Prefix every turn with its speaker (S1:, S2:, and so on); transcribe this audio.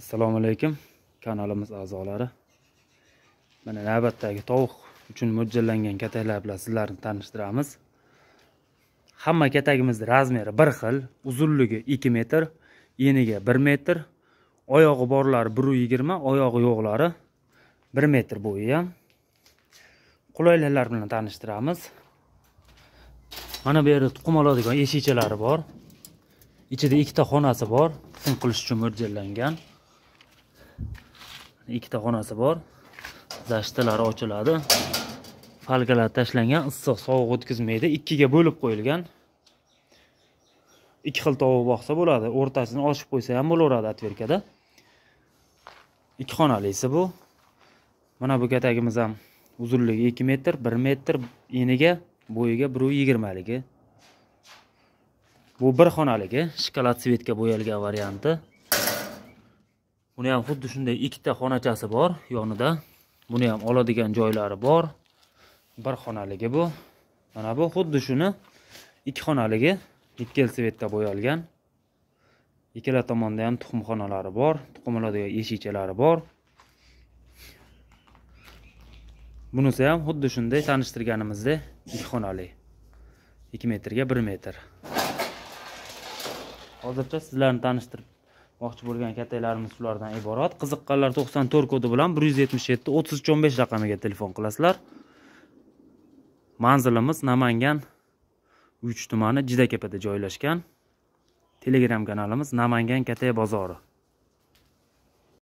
S1: assalomu alaykum kanalimiz a'zolari mana navbatdagi tovuq uchun mo'ljallangan kataklar bilan sizlarni tanishtiramiz hamma katagimizni razmeri bir xil uzunligi ikki metr eniga bir metr oyog'i borlari bir yigirma oyog'i yo'qlari bir metr bo'yi ham qulayliklar bilan tanishtiramiz mana bu yerda tuxum oladigan eshikchalari bor ichida ikkita xonasi bor tuxum qilish uchun mo'ljallangan ikkita xonasi bor zashtalari ochiladi falkalar tashlangan issiq sovuq o'tkazmaydi ikkiga bo'lib qo'yilgan ikki xil tovuq boqsa bo'ladi o'rtasini ochib qo'ysa ham bo'laveradi отверкада ikki xonalisi bu mana bu katagimiz ham uzunligi ikki metr bir metr eniga bo'yiga bir yigirmaligi bu bir xonaligi shokolad svetga bo'yalgan varianti buni ham xuddi shunday ikkita xonachasi bor yonida buni ham oladigan joylari bor bir xonaligi bu mana bu xuddi shuni ikki xonaligi nikkel svetda bo'yalgan ikkala tomonda ham tuxumxonalari bor tuxum oladigan eshikchalari bor bunisi ham xuddi shunday tanishtirganimizdek ikki xonali ikki metrga bir metr hozircha sizlarni tanishtirib moqchi bo'lgan kattalarimiz shulardan iborat qiziqqanlar to'qson to'rt kodi bilan bir yuz yetmish yetti o'ttiz uch o'n besh raqamiga telefon qilasizlar manzilimiz namangan uch tumani jidakapada joylashgan telegram kanalimiz namangan kate bozori